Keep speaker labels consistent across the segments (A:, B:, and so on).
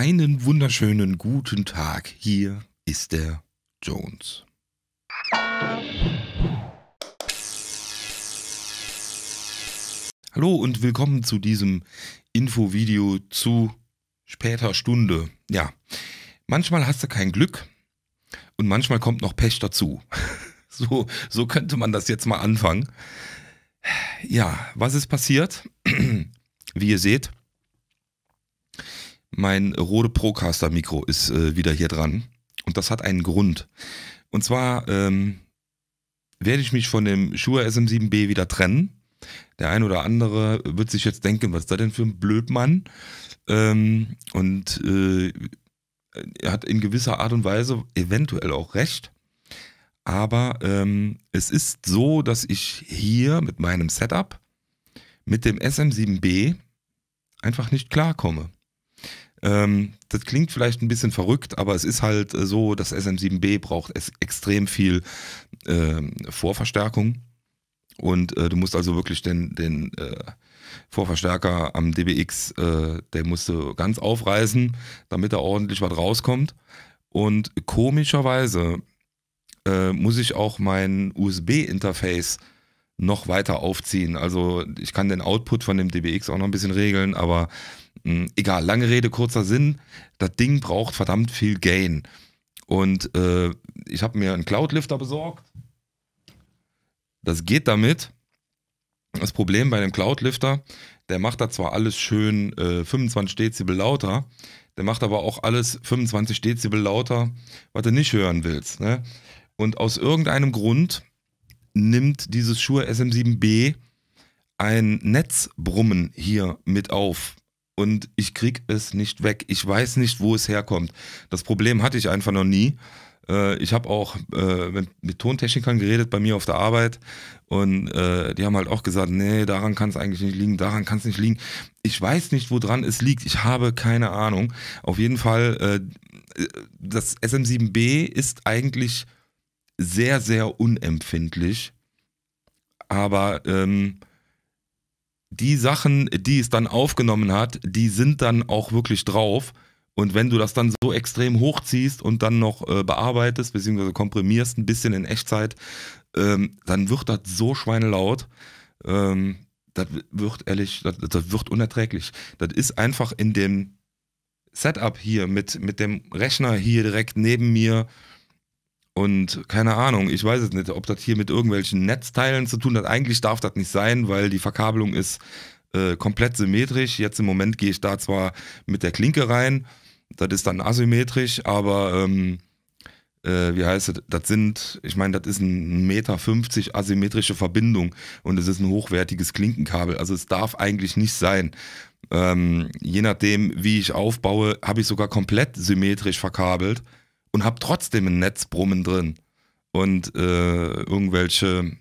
A: Einen wunderschönen guten Tag. Hier ist der Jones. Hallo und willkommen zu diesem Infovideo zu später Stunde. Ja, manchmal hast du kein Glück und manchmal kommt noch Pech dazu. So, so könnte man das jetzt mal anfangen. Ja, was ist passiert? Wie ihr seht, mein Rode Procaster Mikro ist äh, wieder hier dran. Und das hat einen Grund. Und zwar ähm, werde ich mich von dem Shure SM7B wieder trennen. Der ein oder andere wird sich jetzt denken, was ist da denn für ein Blödmann? Ähm, und äh, er hat in gewisser Art und Weise eventuell auch recht. Aber ähm, es ist so, dass ich hier mit meinem Setup mit dem SM7B einfach nicht klarkomme. Ähm, das klingt vielleicht ein bisschen verrückt, aber es ist halt äh, so, das SM7B braucht extrem viel äh, Vorverstärkung. Und äh, du musst also wirklich den, den äh, Vorverstärker am DBX, äh, der musst du ganz aufreißen, damit da ordentlich was rauskommt. Und komischerweise äh, muss ich auch mein USB-Interface äh, noch weiter aufziehen. Also ich kann den Output von dem DBX auch noch ein bisschen regeln, aber mh, hm, egal, lange Rede, kurzer Sinn, das Ding braucht verdammt viel Gain. Und äh, ich habe mir einen Cloudlifter besorgt. Das geht damit. Das Problem bei dem Cloudlifter, der macht da zwar alles schön äh, 25 Dezibel lauter, der macht aber auch alles 25 Dezibel lauter, was du nicht hören willst. Ne? Und aus irgendeinem Grund nimmt dieses Shure SM7B ein Netzbrummen hier mit auf. Und ich krieg es nicht weg. Ich weiß nicht, wo es herkommt. Das Problem hatte ich einfach noch nie. Äh, ich habe auch äh, mit Tontechnikern geredet bei mir auf der Arbeit und äh, die haben halt auch gesagt, nee, daran kann es eigentlich nicht liegen, daran kann es nicht liegen. Ich weiß nicht, woran es liegt. Ich habe keine Ahnung. Auf jeden Fall, das SM7B ist eigentlich sehr, sehr unempfindlich. Aber ähm, die Sachen, die es dann aufgenommen hat, die sind dann auch wirklich drauf. Und wenn du das dann so extrem hochziehst und dann noch äh, bearbeitest, beziehungsweise komprimierst ein bisschen in Echtzeit, ähm, dann wird das so schweinelaut. Ähm, das wird ehrlich, das, das, wird unerträglich. Das ist einfach in dem Setup hier mit, mit dem Rechner hier direkt neben mir und keine Ahnung, ich weiß es nicht, ob das hier mit irgendwelchen Netzteilen zu tun hat. Eigentlich darf das nicht sein, weil die Verkabelung ist äh, komplett symmetrisch. Jetzt im Moment gehe ich da zwar mit der Klinke rein, das ist dann asymmetrisch, aber ähm, äh, wie heißt es, das sind, ich meine, das ist ein Meter 50 asymmetrische Verbindung und es ist ein hochwertiges Klinkenkabel. Also es darf eigentlich nicht sein. Ähm, je nachdem, wie ich aufbaue, habe ich sogar komplett symmetrisch verkabelt und habe trotzdem ein Netzbrummen drin und äh, irgendwelche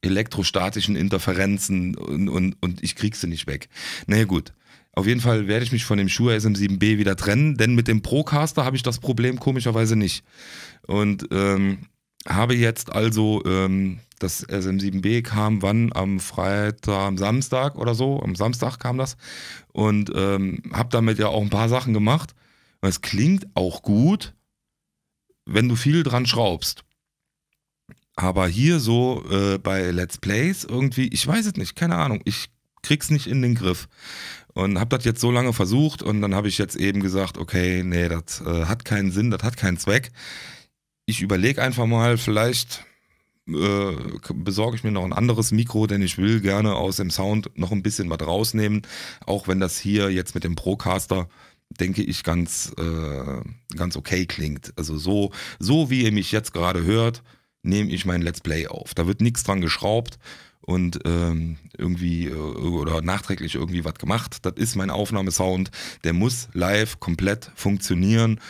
A: elektrostatischen Interferenzen und, und, und ich kriege sie nicht weg. Naja gut, auf jeden Fall werde ich mich von dem Shure SM7B wieder trennen, denn mit dem Procaster habe ich das Problem komischerweise nicht. Und ähm, habe jetzt also, ähm, das SM7B kam wann? Am Freitag, am Samstag oder so, am Samstag kam das und ähm, habe damit ja auch ein paar Sachen gemacht. Es klingt auch gut, wenn du viel dran schraubst. Aber hier so äh, bei Let's Plays irgendwie, ich weiß es nicht, keine Ahnung, ich krieg's nicht in den Griff. Und habe das jetzt so lange versucht und dann habe ich jetzt eben gesagt, okay, nee, das äh, hat keinen Sinn, das hat keinen Zweck. Ich überlege einfach mal, vielleicht äh, besorge ich mir noch ein anderes Mikro, denn ich will gerne aus dem Sound noch ein bisschen was rausnehmen, auch wenn das hier jetzt mit dem Procaster denke ich, ganz, äh, ganz okay klingt. Also so, so wie ihr mich jetzt gerade hört, nehme ich mein Let's Play auf. Da wird nichts dran geschraubt und ähm, irgendwie äh, oder nachträglich irgendwie was gemacht. Das ist mein Aufnahmesound. Der muss live komplett funktionieren.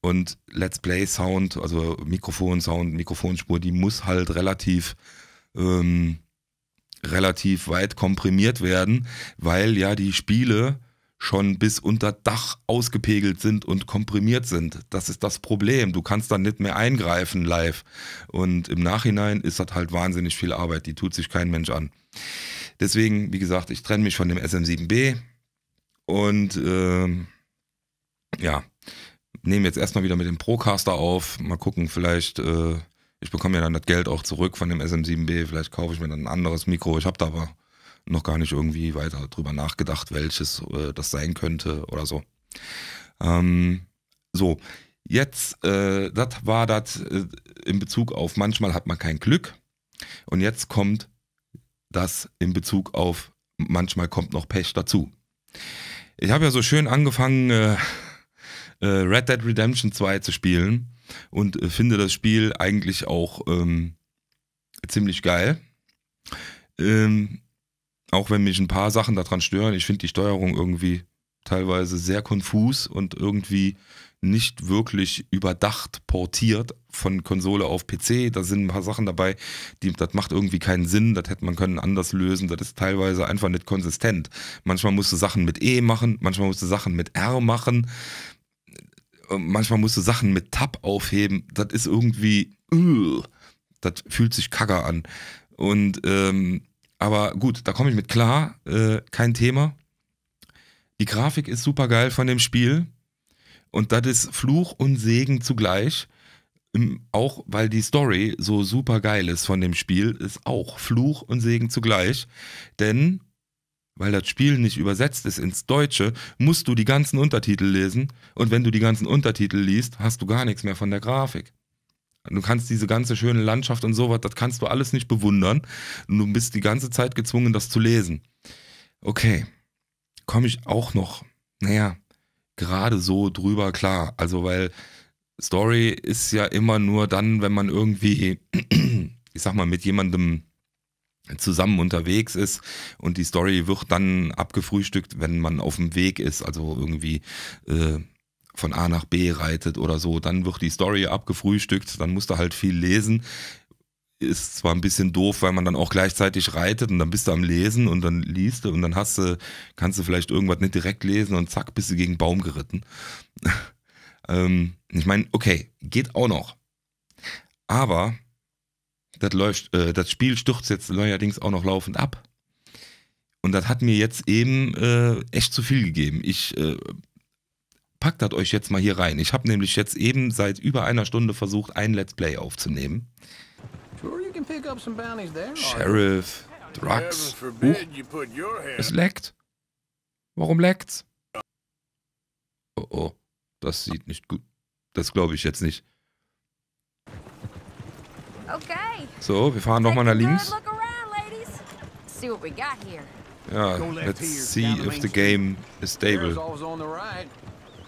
A: Und Let's Play Sound, also Mikrofonsound, Mikrofonspur, die muss halt relativ ähm, relativ weit komprimiert werden, weil ja die Spiele schon bis unter Dach ausgepegelt sind und komprimiert sind. Das ist das Problem. Du kannst dann nicht mehr eingreifen live. Und im Nachhinein ist das halt wahnsinnig viel Arbeit. Die tut sich kein Mensch an. Deswegen, wie gesagt, ich trenne mich von dem SM7B und äh, ja, nehme jetzt erstmal wieder mit dem Procaster auf. Mal gucken, vielleicht, äh, ich bekomme ja dann das Geld auch zurück von dem SM7B. Vielleicht kaufe ich mir dann ein anderes Mikro. Ich habe da aber noch gar nicht irgendwie weiter drüber nachgedacht, welches äh, das sein könnte oder so. Ähm, so, jetzt, äh, das war das äh, in Bezug auf manchmal hat man kein Glück. Und jetzt kommt das in Bezug auf manchmal kommt noch Pech dazu. Ich habe ja so schön angefangen, äh, äh, Red Dead Redemption 2 zu spielen und äh, finde das Spiel eigentlich auch ähm, ziemlich geil. Ähm, auch wenn mich ein paar Sachen daran stören, ich finde die Steuerung irgendwie teilweise sehr konfus und irgendwie nicht wirklich überdacht portiert von Konsole auf PC. Da sind ein paar Sachen dabei, die, das macht irgendwie keinen Sinn, das hätte man können anders lösen, das ist teilweise einfach nicht konsistent. Manchmal musst du Sachen mit E machen, manchmal musst du Sachen mit R machen, manchmal musst du Sachen mit Tab aufheben, das ist irgendwie, uh, das fühlt sich kacke an. Und ähm, aber gut, da komme ich mit klar, äh, kein Thema. Die Grafik ist super geil von dem Spiel. Und das ist Fluch und Segen zugleich. Ähm, auch weil die Story so super geil ist von dem Spiel, ist auch Fluch und Segen zugleich. Denn, weil das Spiel nicht übersetzt ist ins Deutsche, musst du die ganzen Untertitel lesen. Und wenn du die ganzen Untertitel liest, hast du gar nichts mehr von der Grafik. Du kannst diese ganze schöne Landschaft und sowas, das kannst du alles nicht bewundern. du bist die ganze Zeit gezwungen, das zu lesen. Okay, komme ich auch noch, naja, gerade so drüber klar. Also, weil Story ist ja immer nur dann, wenn man irgendwie, ich sag mal, mit jemandem zusammen unterwegs ist und die Story wird dann abgefrühstückt, wenn man auf dem Weg ist, also irgendwie äh, von A nach B reitet oder so, dann wird die Story abgefrühstückt, dann musst du halt viel lesen. Ist zwar ein bisschen doof, weil man dann auch gleichzeitig reitet und dann bist du am Lesen und dann liest du und dann hast du, kannst du vielleicht irgendwas nicht direkt lesen und zack, bist du gegen den Baum geritten. ähm, ich meine, okay, geht auch noch. Aber das, läuft, äh, das Spiel stürzt jetzt neuerdings auch noch laufend ab. Und das hat mir jetzt eben äh, echt zu viel gegeben. Ich äh, packt das euch jetzt mal hier rein. Ich habe nämlich jetzt eben seit über einer Stunde versucht, ein Let's Play aufzunehmen. Sheriff, Drugs. Huch, es leckt. Warum leckt's? Oh oh, das sieht nicht gut. Das glaube ich jetzt nicht. So, wir fahren nochmal nach links. Ja, let's see if the game is stable.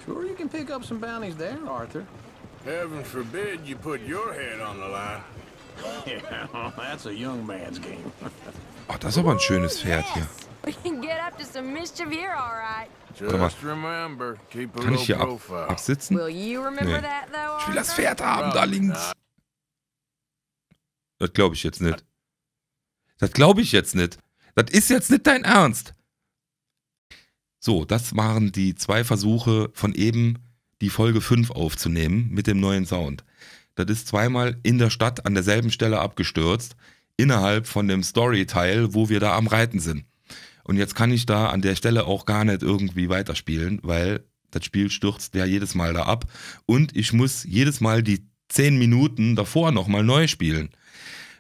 A: Sure you can pick up some bounties there, Arthur. Heaven forbid you put your head on the line. yeah, that's a young man's game. Ach, das ist aber ein schönes Pferd hier. Warte mal. Kann ich hier ab absitzen? Nee. Ich will das Pferd haben, da links. Uh, das glaube ich jetzt nicht. Das glaube ich jetzt nicht. Das ist jetzt nicht dein Ernst. So, das waren die zwei Versuche von eben die Folge 5 aufzunehmen mit dem neuen Sound. Das ist zweimal in der Stadt an derselben Stelle abgestürzt, innerhalb von dem Story-Teil, wo wir da am Reiten sind. Und jetzt kann ich da an der Stelle auch gar nicht irgendwie weiterspielen, weil das Spiel stürzt ja jedes Mal da ab. Und ich muss jedes Mal die 10 Minuten davor nochmal neu spielen.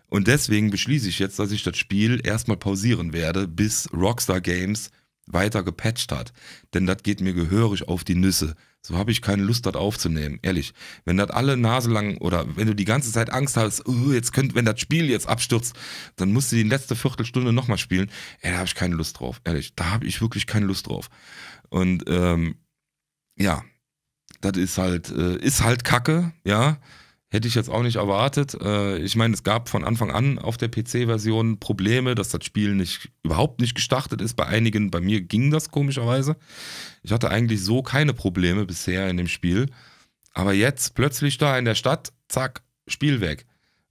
A: Und deswegen beschließe ich jetzt, dass ich das Spiel erstmal pausieren werde, bis Rockstar Games weiter gepatcht hat. Denn das geht mir gehörig auf die Nüsse. So habe ich keine Lust, das aufzunehmen, ehrlich. Wenn das alle naselang oder wenn du die ganze Zeit Angst hast, oh, jetzt könnt, wenn das Spiel jetzt abstürzt, dann musst du die letzte Viertelstunde nochmal spielen. Ey, da habe ich keine Lust drauf, ehrlich. Da habe ich wirklich keine Lust drauf. Und ähm, ja, das ist halt, äh, ist halt Kacke, ja. Hätte ich jetzt auch nicht erwartet. Äh, ich meine, es gab von Anfang an auf der PC-Version Probleme, dass das Spiel nicht, überhaupt nicht gestartet ist. Bei einigen, bei mir ging das komischerweise. Ich hatte eigentlich so keine Probleme bisher in dem Spiel. Aber jetzt plötzlich da in der Stadt, zack, Spiel weg.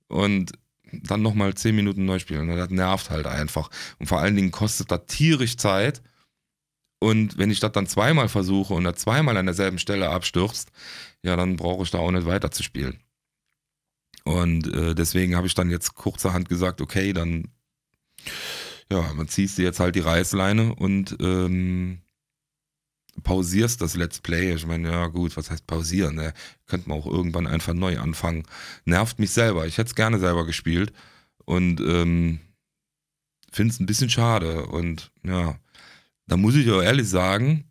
A: Und dann nochmal 10 Minuten neu spielen. Das nervt halt einfach. Und vor allen Dingen kostet das tierisch Zeit. Und wenn ich das dann zweimal versuche und da zweimal an derselben Stelle abstürzt, ja, dann brauche ich da auch nicht weiter zu spielen. Und äh, deswegen habe ich dann jetzt kurzerhand gesagt, okay, dann ja, man ziehst du jetzt halt die Reißleine und ähm, pausierst das Let's Play. Ich meine, ja gut, was heißt pausieren? Ne? Könnte man auch irgendwann einfach neu anfangen. Nervt mich selber. Ich hätte es gerne selber gespielt und ähm, finde es ein bisschen schade. Und ja, da muss ich auch ehrlich sagen,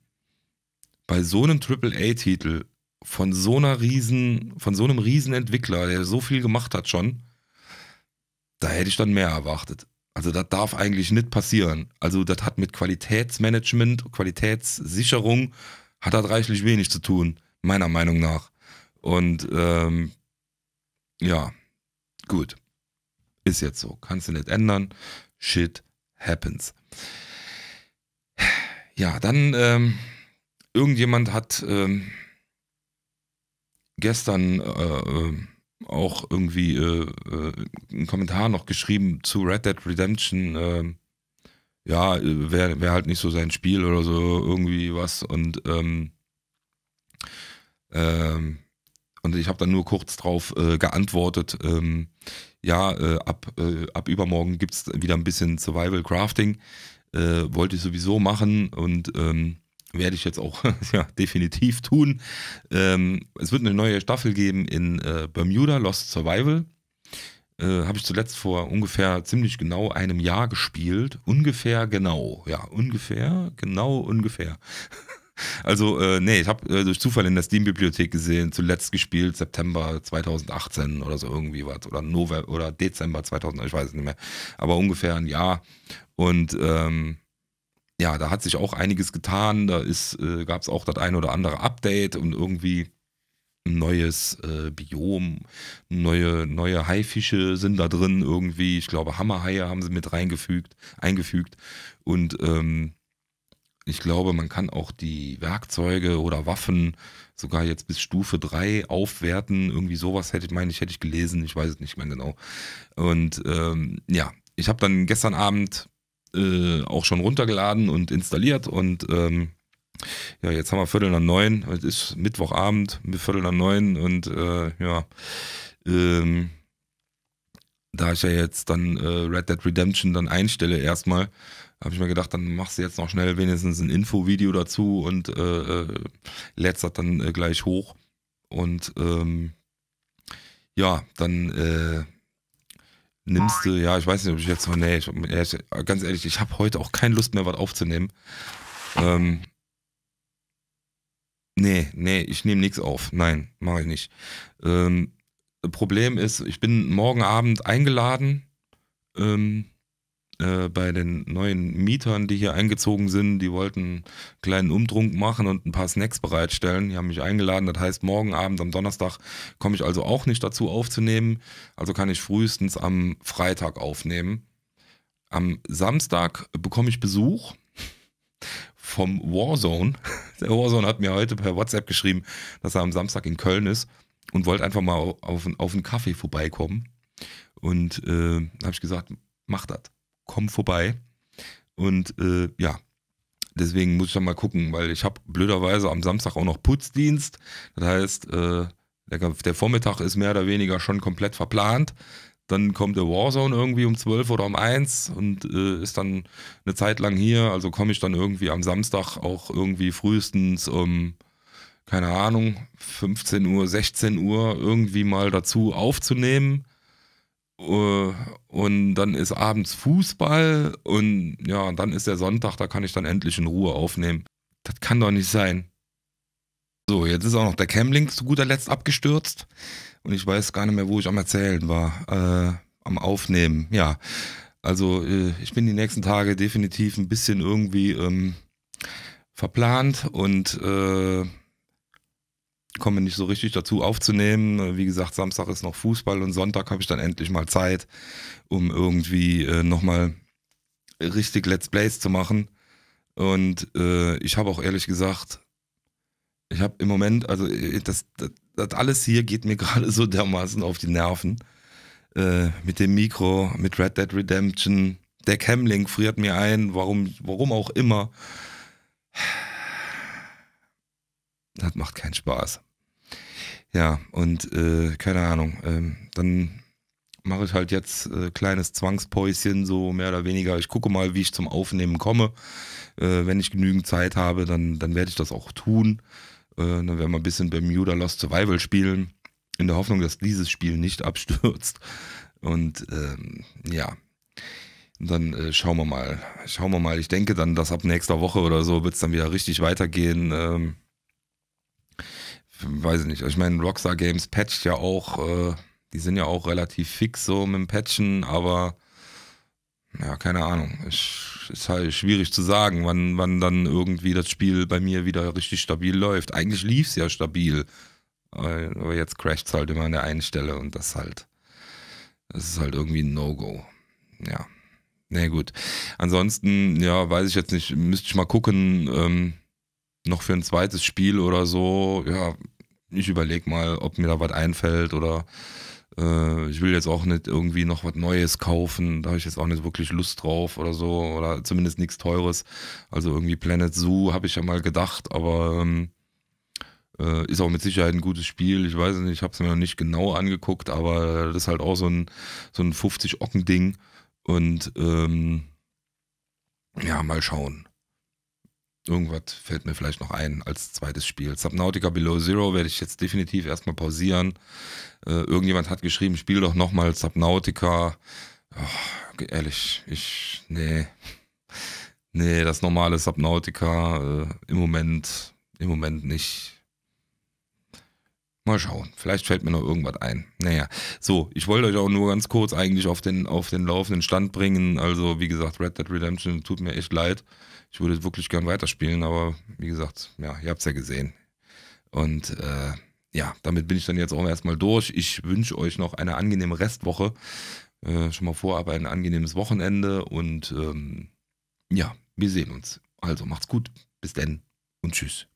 A: bei so einem AAA-Titel von so einer riesen, von so einem riesen Entwickler, der so viel gemacht hat schon, da hätte ich dann mehr erwartet. Also das darf eigentlich nicht passieren. Also das hat mit Qualitätsmanagement, Qualitätssicherung, hat das reichlich wenig zu tun, meiner Meinung nach. Und ähm, ja, gut. Ist jetzt so. Kannst du nicht ändern. Shit happens. Ja, dann ähm, irgendjemand hat... Ähm, gestern äh, äh, auch irgendwie äh, äh, einen Kommentar noch geschrieben zu Red Dead Redemption. Ähm, ja, wäre wär halt nicht so sein Spiel oder so, irgendwie was. Und, ähm, ähm und ich habe dann nur kurz drauf äh, geantwortet, ähm, ja, äh, ab, äh, ab übermorgen gibt es wieder ein bisschen Survival Crafting. Äh, wollte ich sowieso machen und ähm, werde ich jetzt auch ja, definitiv tun. Ähm, es wird eine neue Staffel geben in äh, Bermuda, Lost Survival. Äh, Habe ich zuletzt vor ungefähr ziemlich genau einem Jahr gespielt. Ungefähr genau. Ja, ungefähr, genau ungefähr. Also, äh, nee, ich habe äh, durch Zufall in der Steam-Bibliothek gesehen, zuletzt gespielt, September 2018 oder so irgendwie was. Oder November oder Dezember 2000, ich weiß es nicht mehr. Aber ungefähr ein Jahr. Und ähm, ja, da hat sich auch einiges getan. Da äh, gab es auch das ein oder andere Update und irgendwie ein neues äh, Biom, neue, neue Haifische sind da drin irgendwie. Ich glaube, Hammerhaie haben sie mit reingefügt, eingefügt. Und ähm, ich glaube, man kann auch die Werkzeuge oder Waffen sogar jetzt bis Stufe 3 aufwerten. Irgendwie sowas hätte ich, meine ich, hätte ich gelesen. Ich weiß es nicht mehr genau. Und ähm, ja, ich habe dann gestern Abend äh, auch schon runtergeladen und installiert und ähm, ja, jetzt haben wir Viertel nach neun, es ist Mittwochabend, Viertel nach neun und äh, ja, ähm, da ich ja jetzt dann äh, Red Dead Redemption dann einstelle erstmal, habe ich mir gedacht, dann machst du jetzt noch schnell wenigstens ein Infovideo dazu und äh, äh, lädst das dann äh, gleich hoch. Und ähm, ja, dann äh, nimmst du, ja, ich weiß nicht, ob ich jetzt noch, nee, ich, ganz ehrlich, ich habe heute auch keine Lust mehr, was aufzunehmen. Ähm, nee, nee, ich nehme nichts auf. Nein, mache ich nicht. Ähm, Problem ist, ich bin morgen Abend eingeladen. Ähm, äh, bei den neuen Mietern, die hier eingezogen sind, die wollten einen kleinen Umtrunk machen und ein paar Snacks bereitstellen. Die haben mich eingeladen. Das heißt, morgen Abend am Donnerstag komme ich also auch nicht dazu aufzunehmen. Also kann ich frühestens am Freitag aufnehmen. Am Samstag bekomme ich Besuch vom Warzone. Der Warzone hat mir heute per WhatsApp geschrieben, dass er am Samstag in Köln ist und wollte einfach mal auf, auf einen Kaffee vorbeikommen. Und äh, habe ich gesagt, mach das komm vorbei. Und äh, ja, deswegen muss ich dann mal gucken, weil ich habe blöderweise am Samstag auch noch Putzdienst. Das heißt, äh, der, der, Vormittag ist mehr oder weniger schon komplett verplant. Dann kommt der Warzone irgendwie um 12 oder um 1 und äh, ist dann eine Zeit lang hier. Also komme ich dann irgendwie am Samstag auch irgendwie frühestens um, keine Ahnung, 15 Uhr, 16 Uhr irgendwie mal dazu aufzunehmen. Äh, und dann ist abends Fußball und ja, dann ist der Sonntag, da kann ich dann endlich in Ruhe aufnehmen. Das kann doch nicht sein. So, jetzt ist auch noch der Camlink zu guter Letzt abgestürzt und ich weiß gar nicht mehr, wo ich am Erzählen war, äh, am Aufnehmen, ja. Also äh, ich bin die nächsten Tage definitiv ein bisschen irgendwie ähm, verplant und äh, komme nicht so richtig dazu aufzunehmen. Wie gesagt, Samstag ist noch Fußball und Sonntag habe ich dann endlich mal Zeit, um irgendwie äh, nochmal richtig Let's Plays zu machen. Und äh, ich habe auch ehrlich gesagt, ich habe im Moment, also äh, das, das, das alles hier geht mir gerade so dermaßen auf die Nerven. Äh, mit dem Mikro, mit Red Dead Redemption, der Camlink friert mir ein, warum, warum auch immer. Das macht keinen Spaß. Ja, und äh, keine Ahnung. Ähm, dann mache ich halt jetzt äh, kleines Zwangspäuschen, so mehr oder weniger. Ich gucke mal, wie ich zum Aufnehmen komme. Äh, wenn ich genügend Zeit habe, dann, dann werde ich das auch tun. Äh, dann werden wir ein bisschen Bermuda Lost Survival spielen, in der Hoffnung, dass dieses Spiel nicht abstürzt. Und ähm, ja, und dann äh, schauen wir mal. Schauen wir mal. Ich denke dann, dass ab nächster Woche oder so wird es dann wieder richtig weitergehen. Ähm, weiß nicht. Also ich meine, Rockstar Games patcht ja auch, äh, die sind ja auch relativ fix so mit dem Patchen, aber ja, keine Ahnung. Ich, ist halt schwierig zu sagen, wann, wann dann irgendwie das Spiel bei mir wieder richtig stabil läuft. Eigentlich lief es ja stabil, äh, aber jetzt crasht es halt immer an der einen Stelle und das halt, das ist halt irgendwie ein No-Go. Ja. Na nee, gut. Ansonsten, ja, weiß ich jetzt nicht, müsste ich mal gucken. Ähm, noch für ein zweites Spiel oder so, ja, ich überlege mal, ob mir da was einfällt oder äh, ich will jetzt auch nicht irgendwie noch was Neues kaufen, da habe ich jetzt auch nicht wirklich Lust drauf oder so oder zumindest nichts Teures. Also irgendwie Planet Zoo habe ich ja mal gedacht, aber ähm, äh, ist auch mit Sicherheit ein gutes Spiel. Ich weiß nicht, ich habe es mir noch nicht genau angeguckt, aber das ist halt auch so ein, so ein 50-Ocken-Ding und ähm, ja, mal schauen irgendwas fällt mir vielleicht noch ein als zweites Spiel. Subnautica Below Zero werde ich jetzt definitiv erstmal pausieren. Äh, irgendjemand hat geschrieben, spiel doch nochmal Subnautica. Oh, ehrlich, ich, nee. Nee, das normale Subnautica äh, im Moment, im Moment nicht. Mal schauen, vielleicht fällt mir noch irgendwas ein. Naja, so, ich wollte euch auch nur ganz kurz eigentlich auf den, auf den laufenden Stand bringen. Also, wie gesagt, Red Dead Redemption tut mir echt leid. Ich würde wirklich gern weiterspielen, aber wie gesagt, ja, ihr habt es ja gesehen. Und äh, ja, damit bin ich dann jetzt auch erstmal durch. Ich wünsche euch noch eine angenehme Restwoche. Äh, schon mal vorab ein angenehmes Wochenende und ähm, ja, wir sehen uns. Also macht's gut, bis denn und tschüss.